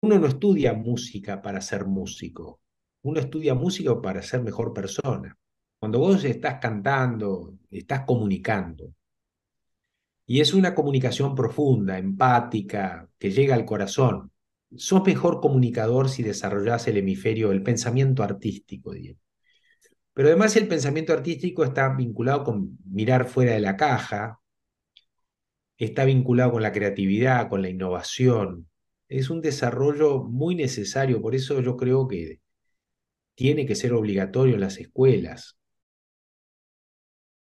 uno no estudia música para ser músico, uno estudia música para ser mejor persona. Cuando vos estás cantando, estás comunicando. Y es una comunicación profunda, empática, que llega al corazón. Sos mejor comunicador si desarrollás el hemisferio, el pensamiento artístico, Pero además el pensamiento artístico está vinculado con mirar fuera de la caja, está vinculado con la creatividad, con la innovación, es un desarrollo muy necesario, por eso yo creo que tiene que ser obligatorio en las escuelas.